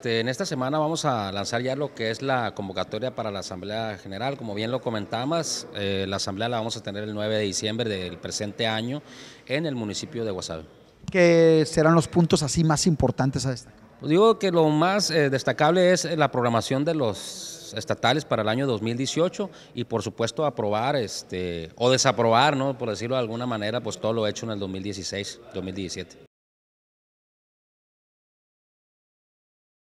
Este, en esta semana vamos a lanzar ya lo que es la convocatoria para la Asamblea General. Como bien lo comentamos, eh, la Asamblea la vamos a tener el 9 de diciembre del presente año en el municipio de Guasave. ¿Qué serán los puntos así más importantes a destacar? Pues digo que lo más eh, destacable es la programación de los estatales para el año 2018 y por supuesto aprobar este o desaprobar, ¿no? por decirlo de alguna manera, pues todo lo hecho en el 2016, 2017.